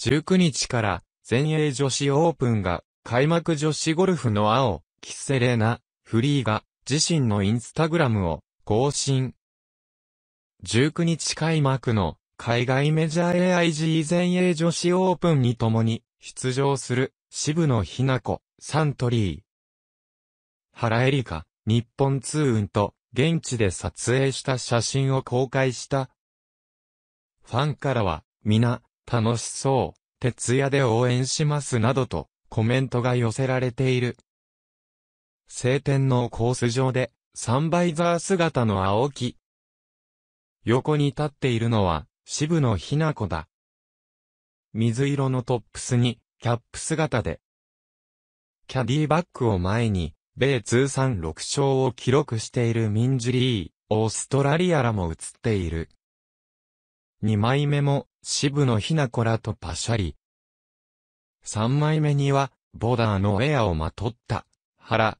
19日から全英女子オープンが開幕女子ゴルフの青、キセレーナ、フリーが自身のインスタグラムを更新。19日開幕の海外メジャー AIG 全英女子オープンに共に出場する渋野日な子、サントリー。原エリカ、日本通運と現地で撮影した写真を公開した。ファンからは、皆、楽しそう、徹夜で応援しますなどと、コメントが寄せられている。晴天のコース上で、サンバイザー姿の青木。横に立っているのは、渋野ひな子だ。水色のトップスに、キャップ姿で。キャディバッグを前に、米通算6勝を記録しているミンジリー、オーストラリアらも映っている。2枚目も、渋野ひな子らとパシャリ。3枚目には、ボダーのエアをまとった、腹。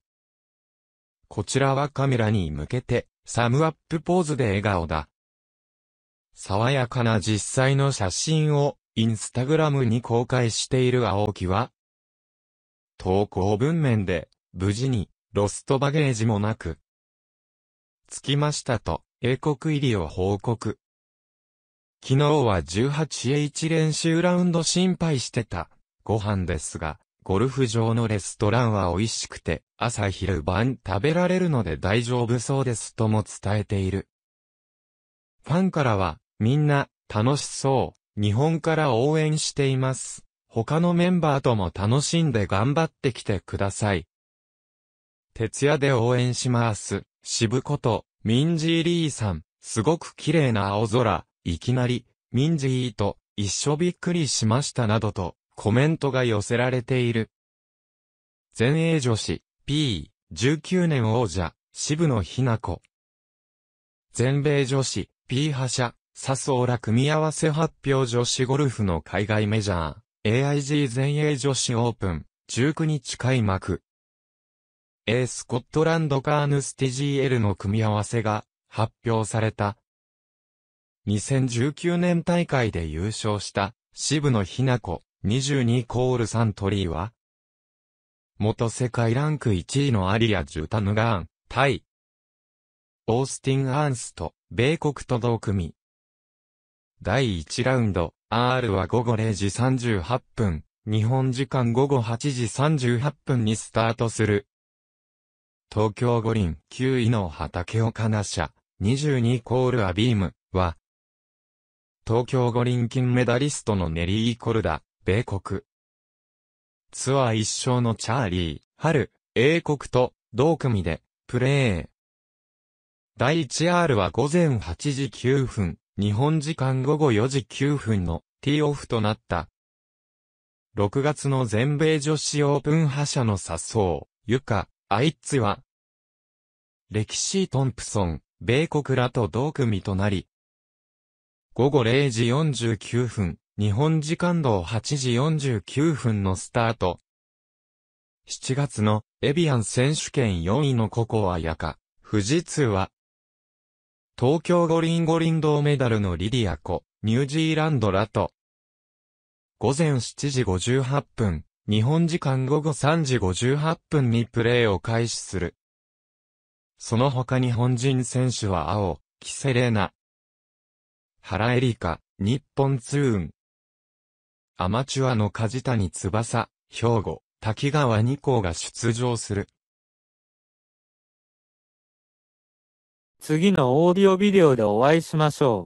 こちらはカメラに向けて、サムアップポーズで笑顔だ。爽やかな実際の写真を、インスタグラムに公開している青木は、投稿文面で、無事に、ロストバゲージもなく、着きましたと、英国入りを報告。昨日は 18H 練習ラウンド心配してた。ご飯ですが、ゴルフ場のレストランは美味しくて、朝昼晩食べられるので大丈夫そうですとも伝えている。ファンからは、みんな、楽しそう。日本から応援しています。他のメンバーとも楽しんで頑張ってきてください。徹夜で応援します。渋こと、ミンジーリーさん、すごく綺麗な青空、いきなり、ミンジーと、一緒びっくりしましたなどと、コメントが寄せられている。全英女子、P、19年王者、渋野日向子。全米女子、P 覇者、笹生ら組み合わせ発表女子ゴルフの海外メジャー、AIG 全英女子オープン、19日開幕。A スコットランドカーヌスティ GL の組み合わせが発表された2019年大会で優勝した渋野日な子22コールサントリーは、元世界ランク1位のアリア・ジュタヌガーン、対、オースティン・アーンスト、米国と同組。第1ラウンド、R は午後0時38分、日本時間午後8時38分にスタートする。東京五輪9位の畑岡奈社、22コールアビームは、東京五輪金メダリストのネリー・コルダ、米国。ツアー一勝のチャーリー、春、英国と同組でプレー。第 1R は午前8時9分、日本時間午後4時9分のティーオフとなった。6月の全米女子オープン覇者の笹生、ユカ、アイッツは、レキシー・トンプソン、米国らと同組となり、午後0時49分、日本時間道8時49分のスタート。7月のエビアン選手権4位のココアヤカ、富士通は、東京五輪五輪銅メダルのリディアコ、ニュージーランドラと、午前7時58分、日本時間午後3時58分にプレーを開始する。その他日本人選手は青、キセレーナ、原エリカ、日本ツーン。アマチュアの梶谷翼、兵庫、滝川二校が出場する。次のオーディオビデオでお会いしましょう。